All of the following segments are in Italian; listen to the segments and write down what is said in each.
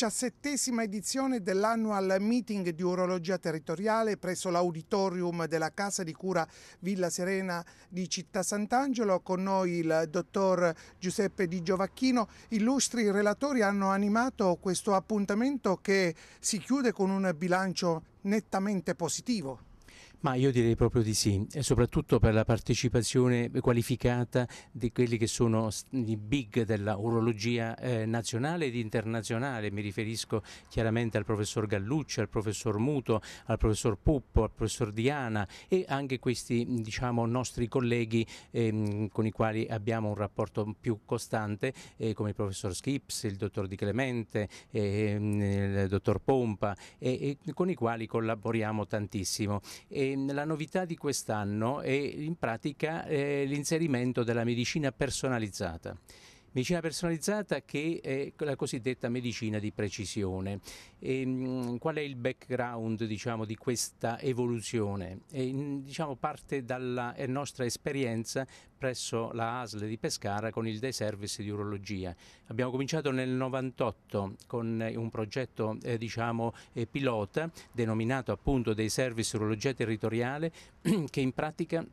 diciassettesima edizione dell'annual meeting di urologia territoriale presso l'auditorium della Casa di Cura Villa Serena di Città Sant'Angelo. Con noi il dottor Giuseppe Di Giovacchino. Illustri relatori hanno animato questo appuntamento che si chiude con un bilancio nettamente positivo. Ma io direi proprio di sì, e soprattutto per la partecipazione qualificata di quelli che sono i big della urologia eh, nazionale ed internazionale. Mi riferisco chiaramente al professor Gallucci, al professor Muto, al professor Puppo, al professor Diana e anche questi diciamo, nostri colleghi ehm, con i quali abbiamo un rapporto più costante, eh, come il professor Schips, il dottor Di Clemente, ehm, il dottor Pompa, e, e con i quali collaboriamo tantissimo. E, Ehm, la novità di quest'anno è in pratica eh, l'inserimento della medicina personalizzata. Medicina personalizzata che è la cosiddetta medicina di precisione. E, ehm, qual è il background diciamo, di questa evoluzione? E, diciamo, parte dalla nostra esperienza presso la ASL di Pescara con il Day Service di Urologia. Abbiamo cominciato nel 1998 con eh, un progetto eh, diciamo, eh, pilota denominato appunto Day Service Urologia Territoriale che in pratica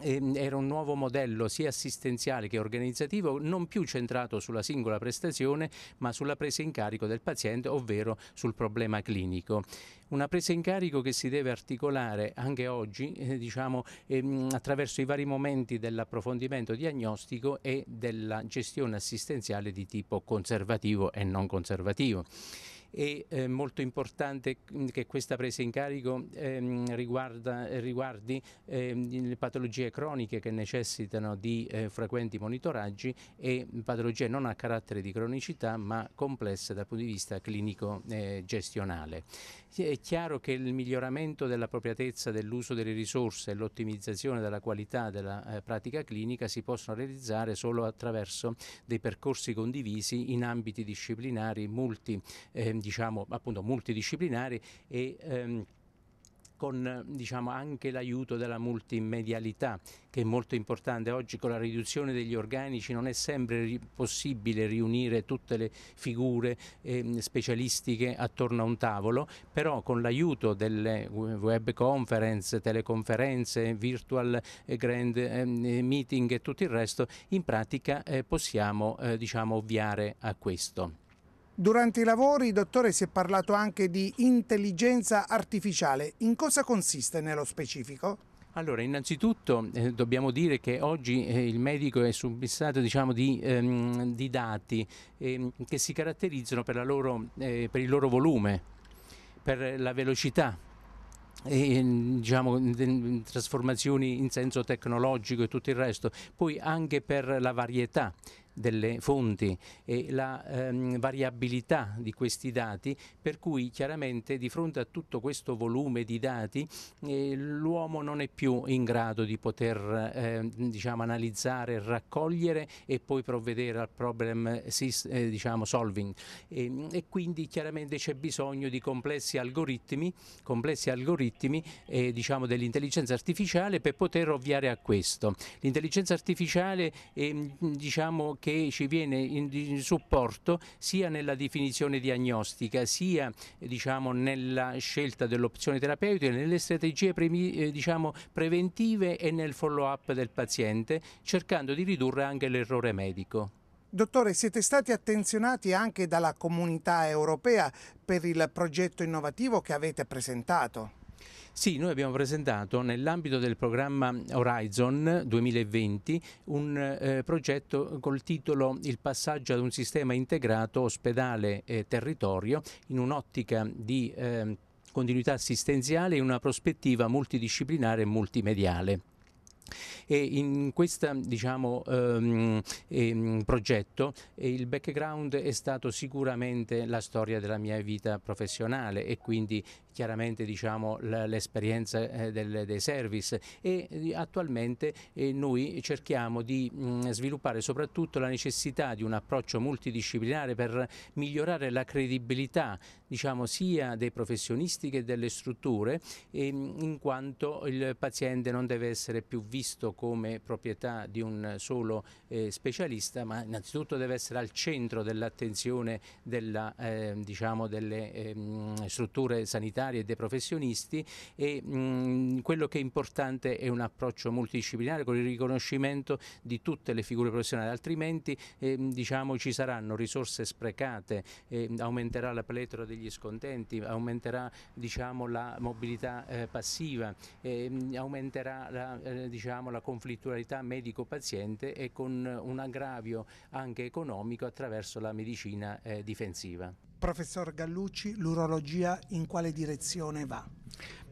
Ehm, era un nuovo modello sia assistenziale che organizzativo non più centrato sulla singola prestazione ma sulla presa in carico del paziente ovvero sul problema clinico. Una presa in carico che si deve articolare anche oggi eh, diciamo, ehm, attraverso i vari momenti dell'approfondimento diagnostico e della gestione assistenziale di tipo conservativo e non conservativo e eh, molto importante mm, che questa presa in carico ehm, riguarda, riguardi ehm, le patologie croniche che necessitano di eh, frequenti monitoraggi e patologie non a carattere di cronicità ma complesse dal punto di vista clinico eh, gestionale. È chiaro che il miglioramento dell'appropriatezza dell'uso delle risorse e l'ottimizzazione della qualità della eh, pratica clinica si possono realizzare solo attraverso dei percorsi condivisi in ambiti disciplinari multi ehm, diciamo, appunto, multidisciplinari e ehm, con diciamo, anche l'aiuto della multimedialità che è molto importante. Oggi con la riduzione degli organici non è sempre ri possibile riunire tutte le figure eh, specialistiche attorno a un tavolo, però con l'aiuto delle web conference, teleconferenze, virtual eh, grand eh, meeting e tutto il resto, in pratica eh, possiamo eh, diciamo, ovviare a questo. Durante i lavori, dottore, si è parlato anche di intelligenza artificiale. In cosa consiste nello specifico? Allora, innanzitutto eh, dobbiamo dire che oggi eh, il medico è subissato diciamo, di, ehm, di, dati ehm, che si caratterizzano per, loro, eh, per il loro volume, per la velocità, e, ehm, diciamo, trasformazioni in senso tecnologico e tutto il resto, poi anche per la varietà, delle fonti e la ehm, variabilità di questi dati, per cui chiaramente di fronte a tutto questo volume di dati eh, l'uomo non è più in grado di poter eh, diciamo, analizzare, raccogliere e poi provvedere al problem eh, diciamo, solving e, e, quindi chiaramente c'è bisogno di complessi algoritmi, complessi algoritmi eh, diciamo, dell'intelligenza artificiale per poter ovviare a questo. L'intelligenza artificiale diciamo, che ci viene in, supporto sia nella definizione diagnostica sia diciamo, nella scelta dell'opzione terapeutica, nelle strategie eh, diciamo, preventive e nel follow up del paziente cercando di ridurre anche l'errore medico. Dottore, siete stati attenzionati anche dalla comunità europea per il progetto innovativo che avete presentato. Sì, noi abbiamo presentato nell'ambito del programma Horizon 2020 un eh, progetto col titolo Il passaggio ad un sistema integrato ospedale-territorio in un'ottica di eh, continuità assistenziale in una prospettiva multidisciplinare e multimediale. E in questo diciamo, ehm, ehm, progetto eh, il background è stato sicuramente la storia della mia vita professionale e quindi chiaramente diciamo, l'esperienza eh, dei service e eh, attualmente eh, noi cerchiamo di mh, mm, sviluppare soprattutto la necessità di un approccio multidisciplinare per migliorare la credibilità diciamo, sia dei professionisti che delle strutture mm, in quanto il paziente non deve essere più visto come proprietà di un solo eh, specialista ma innanzitutto deve essere al centro dell'attenzione della, eh, diciamo, delle eh, mm, strutture sanitarie sanitari e dei professionisti e mh, quello che è importante è un approccio multidisciplinare con il riconoscimento di tutte le figure professionali, altrimenti eh, diciamo, ci saranno risorse sprecate, eh, aumenterà la pletora degli scontenti, aumenterà diciamo, la mobilità eh, passiva, ehm, aumenterà la, eh, diciamo, la conflittualità medico-paziente e con un aggravio anche economico attraverso la medicina eh, difensiva. Professor Gallucci, l'urologia in quale direzione va?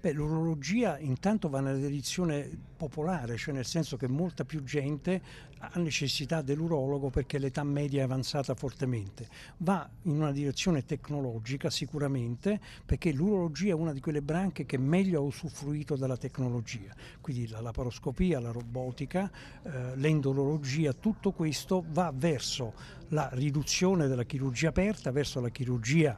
Beh, l'urologia intanto va nella direzione popolare, cioè nel senso che molta più gente ha necessità dell'urologo perché l'età media è avanzata fortemente. Va in una direzione tecnologica sicuramente perché l'urologia è una di quelle branche che meglio ha usufruito della tecnologia, quindi la laparoscopia, la robotica, eh, l'endolologia, tutto questo va verso la riduzione della chirurgia aperta, verso la chirurgia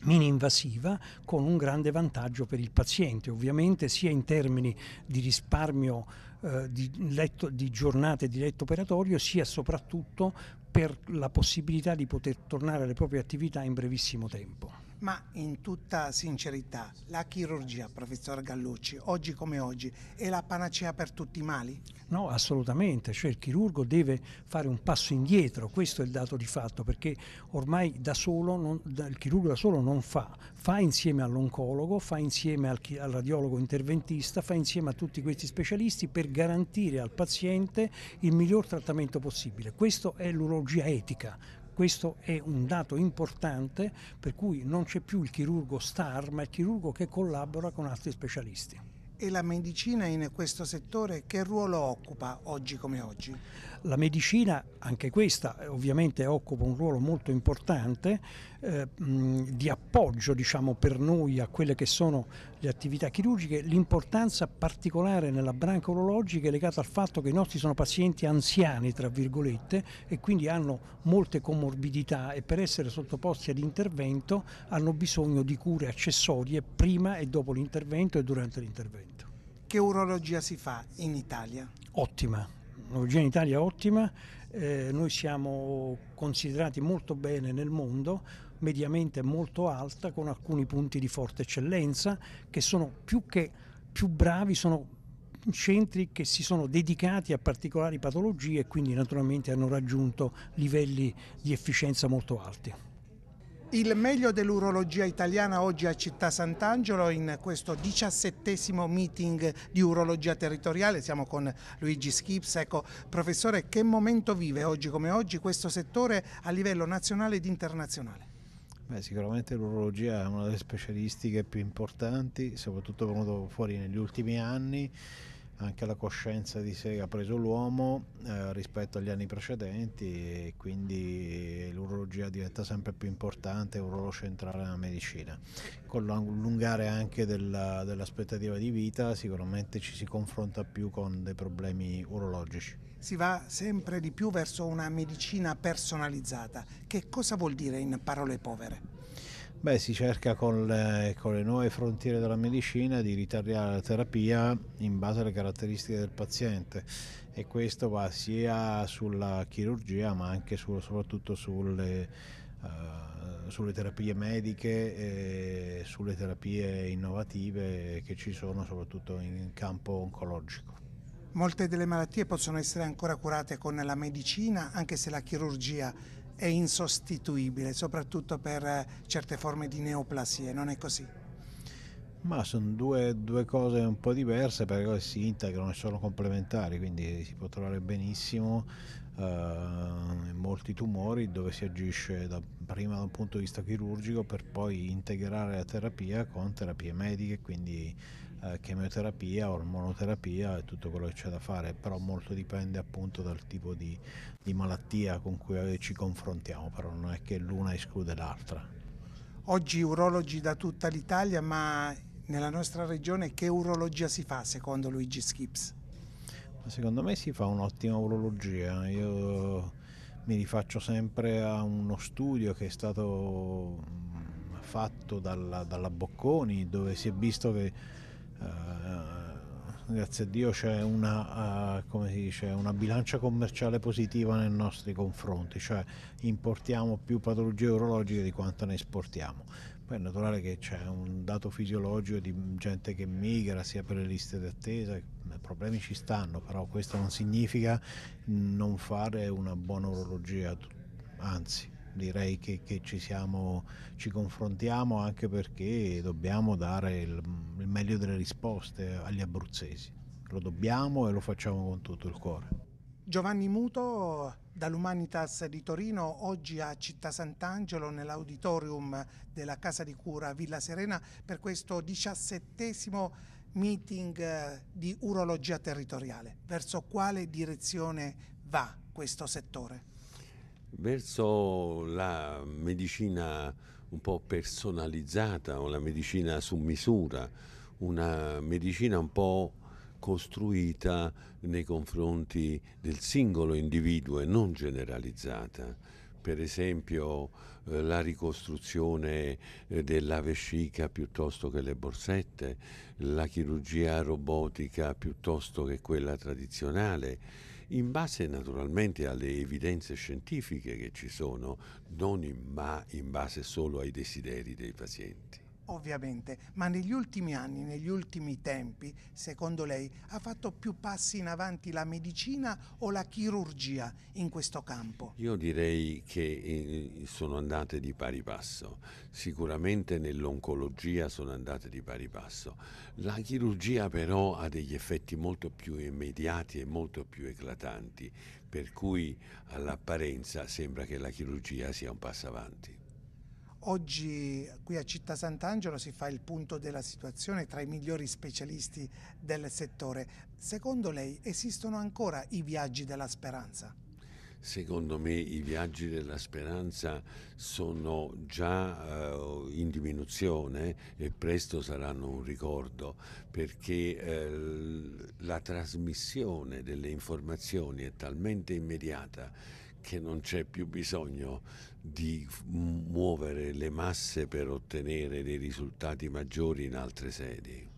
mini-invasiva con un grande vantaggio per il paziente, ovviamente sia in termini di risparmio eh, di, letto, di giornate di letto operatorio, sia soprattutto per la possibilità di poter tornare alle proprie attività in brevissimo tempo. Ma in tutta sincerità, la chirurgia, professor Gallucci, oggi come oggi, è la panacea per tutti i mali? No, assolutamente, cioè il chirurgo deve fare un passo indietro, questo è il dato di fatto, perché ormai da solo non, da, il chirurgo da solo non fa, fa insieme all'oncologo, fa insieme al, al radiologo interventista, fa insieme a tutti questi specialisti per garantire al paziente il miglior trattamento possibile. Questo è l'urologia etica, questo è un dato importante per cui non c'è più il chirurgo star, ma il chirurgo che collabora con altri specialisti. E la medicina in questo settore che ruolo occupa oggi come oggi? La medicina, anche questa eh, ovviamente occupa un ruolo molto importante eh, di appoggio diciamo, per noi a quelle che sono le attività chirurgiche, l'importanza particolare nella branca urologica è legata al fatto che i nostri sono pazienti anziani, tra virgolette, e quindi hanno molte comorbidità e per essere sottoposti ad intervento hanno bisogno di cure accessorie prima e dopo l'intervento e durante l'intervento. Che urologia si fa in Italia? Ottima, origine in Italia ottima, eh, noi siamo considerati molto bene nel mondo, mediamente molto alta, con alcuni punti di forte eccellenza, che sono più che più bravi, sono centri che si sono dedicati a particolari patologie e quindi naturalmente hanno raggiunto livelli di efficienza molto alti. Il meglio dell'urologia italiana oggi a Città Sant'Angelo in questo diciassettesimo meeting di urologia territoriale. Siamo con Luigi Schips. Ecco, professore, che momento vive oggi come oggi questo settore a livello nazionale ed internazionale? Beh, sicuramente l'urologia è una delle specialistiche più importanti, soprattutto venuto fuori negli ultimi anni anche la coscienza di sé ha preso l'uomo eh, rispetto agli anni precedenti e quindi l'urologia diventa sempre più importante, è un ruolo centrale nella medicina. Con l'allungare anche della, dell'aspettativa di vita sicuramente ci si confronta più con dei problemi urologici. Si va sempre di più verso una medicina personalizzata. Che cosa vuol dire in parole povere? Beh, si cerca con le, con le, nuove frontiere della medicina di ritardare la terapia in base alle caratteristiche del paziente e questo va sia sulla chirurgia ma anche su, soprattutto sulle, uh, sulle, terapie mediche e sulle terapie innovative che ci sono soprattutto in campo oncologico. Molte delle malattie possono essere ancora curate con la medicina anche se la chirurgia è insostituibile, soprattutto per eh, certe forme di neoplasie, non è così? Ma sono due, due cose un po' diverse perché si integrano e sono complementari, quindi si può trovare benissimo eh, in molti tumori dove si agisce da, prima da un punto di vista chirurgico per poi integrare la terapia con terapie mediche, quindi eh, chemioterapia, ormonoterapia e tutto quello che c'è da fare, però molto dipende appunto dal tipo di, di malattia con cui eh, ci confrontiamo, però non è che l'una esclude l'altra. Oggi urologi da tutta l'Italia, ma nella nostra regione che urologia si fa secondo Luigi Skips? Secondo me si fa un'ottima urologia. Io mi rifaccio sempre a uno studio che è stato mm, fatto dalla, dalla Bocconi dove si è visto che eh, grazie a Dio c'è una, uh, dice, una, bilancia commerciale positiva nei nostri confronti, cioè importiamo più patologie urologiche di quanto ne esportiamo. Poi è naturale che c'è un dato fisiologico di gente che migra sia per le liste d'attesa, problemi ci stanno, però questo non significa non fare una buona urologia, anzi direi che, che ci, siamo, ci, confrontiamo anche perché dobbiamo dare il, il meglio delle risposte agli abruzzesi. Lo dobbiamo e lo facciamo con tutto il cuore. Giovanni Muto dall'Umanitas di Torino oggi a Città Sant'Angelo nell'auditorium della Casa di Cura Villa Serena per questo diciassettesimo meeting eh, di urologia territoriale. Verso quale direzione va questo settore? verso la medicina un po' personalizzata o la medicina su misura, una medicina un po' costruita nei confronti del singolo individuo e non generalizzata. Per esempio eh, la ricostruzione eh, della vescica piuttosto che le borsette, la chirurgia robotica piuttosto che quella tradizionale in base naturalmente alle evidenze scientifiche che ci sono, non in, ma in base solo ai desideri dei pazienti ovviamente, ma negli ultimi anni, negli ultimi tempi, secondo lei, ha fatto più passi in avanti la medicina o la chirurgia in questo campo? Io direi che eh, sono andate di pari passo, sicuramente nell'oncologia sono andate di pari passo. La chirurgia però ha degli effetti molto più immediati e molto più eclatanti, per cui all'apparenza sembra che la chirurgia sia un passo avanti. Oggi qui a Città Sant'Angelo si fa il punto della situazione tra i migliori specialisti del settore. Secondo lei esistono ancora i viaggi della speranza? Secondo me i viaggi della speranza sono già eh, in diminuzione e presto saranno un ricordo perché eh, la trasmissione delle informazioni è talmente immediata che non c'è più bisogno di muovere le masse per ottenere dei risultati maggiori in altre sedi.